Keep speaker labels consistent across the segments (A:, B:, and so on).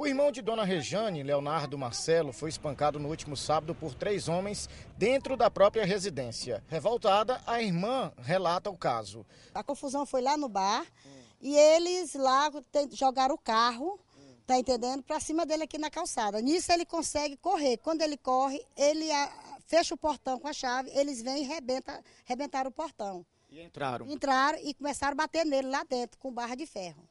A: O irmão de Dona Rejane, Leonardo Marcelo, foi espancado no último sábado por três homens dentro da própria residência. Revoltada, a irmã relata o caso. A
B: confusão foi lá no bar e eles lá jogaram o carro, tá entendendo, para cima dele aqui na calçada. Nisso ele consegue correr. Quando ele corre, ele fecha o portão com a chave, eles vêm e rebenta, rebentaram o portão.
A: E entraram? Entraram
B: e começaram a bater nele lá dentro com barra de ferro.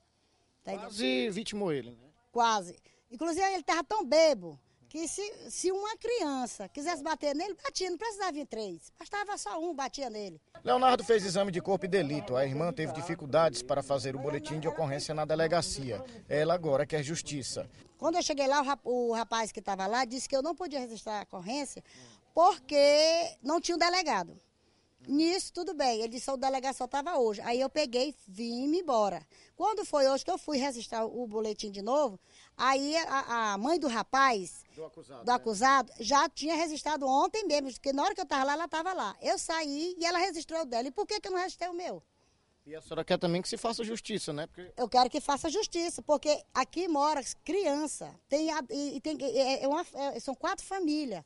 B: Tá Quase vítima
A: vitimou ele, né?
B: quase. Inclusive, ele estava tão bebo que se, se uma criança quisesse bater nele, batia, não precisava vir três, bastava só um, batia nele.
A: Leonardo fez exame de corpo e delito. A irmã teve dificuldades para fazer o boletim de ocorrência na delegacia. Ela agora quer justiça.
B: Quando eu cheguei lá, o rapaz que estava lá disse que eu não podia registrar a ocorrência porque não tinha um delegado. Nisso, tudo bem. Ele disse, o delegado só estava hoje. Aí eu peguei, vim e me embora. Quando foi hoje que eu fui registrar o boletim de novo, aí a, a mãe do rapaz, do acusado, do né? acusado já tinha registrado ontem mesmo, porque na hora que eu estava lá, ela estava lá. Eu saí e ela registrou o dela. E por que, que eu não registrei o meu?
A: E a senhora quer também que se faça justiça, né? Porque...
B: Eu quero que faça justiça, porque aqui mora criança, tem, e, tem, é, é uma, é, são quatro famílias.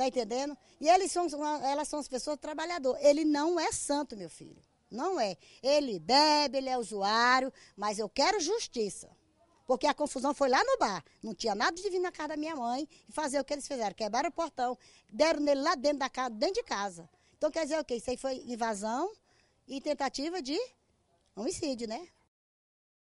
B: Tá entendendo? E eles são, elas são as pessoas trabalhadoras. Ele não é santo, meu filho. Não é. Ele bebe, ele é usuário, mas eu quero justiça. Porque a confusão foi lá no bar. Não tinha nada de vir na casa da minha mãe e fazer o que eles fizeram. Quebraram o portão, deram nele lá dentro da casa, dentro de casa. Então quer dizer o okay, quê? Isso aí foi invasão e tentativa de homicídio, né?